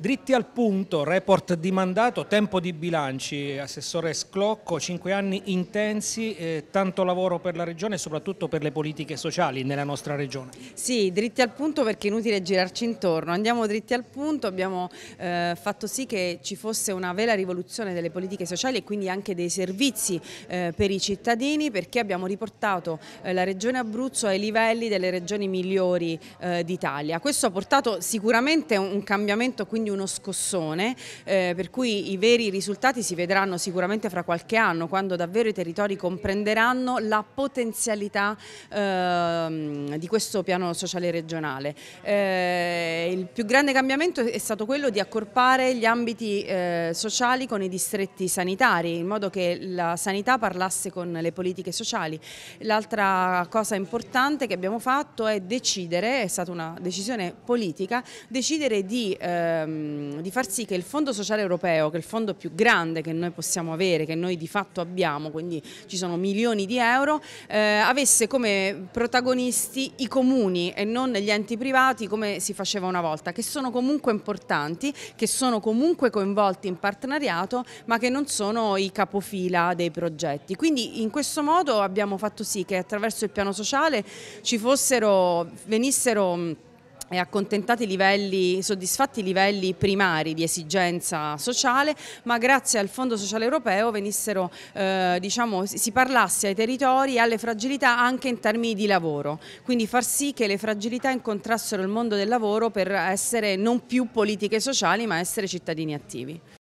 Dritti al punto, report di mandato, tempo di bilanci, Assessore Sclocco, cinque anni intensi, eh, tanto lavoro per la Regione e soprattutto per le politiche sociali nella nostra Regione. Sì, dritti al punto perché è inutile girarci intorno, andiamo dritti al punto, abbiamo eh, fatto sì che ci fosse una vera rivoluzione delle politiche sociali e quindi anche dei servizi eh, per i cittadini perché abbiamo riportato eh, la Regione Abruzzo ai livelli delle regioni migliori eh, d'Italia. Questo ha portato sicuramente un cambiamento, quindi quindi uno scossone, eh, per cui i veri risultati si vedranno sicuramente fra qualche anno, quando davvero i territori comprenderanno la potenzialità eh, di questo piano sociale regionale. Eh, il più grande cambiamento è stato quello di accorpare gli ambiti eh, sociali con i distretti sanitari, in modo che la sanità parlasse con le politiche sociali. L'altra cosa importante che abbiamo fatto è decidere, è stata una decisione politica, decidere di ehm, Ehm, di far sì che il Fondo Sociale Europeo, che è il fondo più grande che noi possiamo avere, che noi di fatto abbiamo, quindi ci sono milioni di euro, eh, avesse come protagonisti i comuni e non gli enti privati come si faceva una volta, che sono comunque importanti, che sono comunque coinvolti in partenariato, ma che non sono i capofila dei progetti. Quindi in questo modo abbiamo fatto sì che attraverso il piano sociale ci fossero, venissero e accontentati livelli, soddisfatti livelli primari di esigenza sociale, ma grazie al Fondo Sociale Europeo venissero, eh, diciamo, si parlasse ai territori e alle fragilità anche in termini di lavoro, quindi far sì che le fragilità incontrassero il mondo del lavoro per essere non più politiche sociali ma essere cittadini attivi.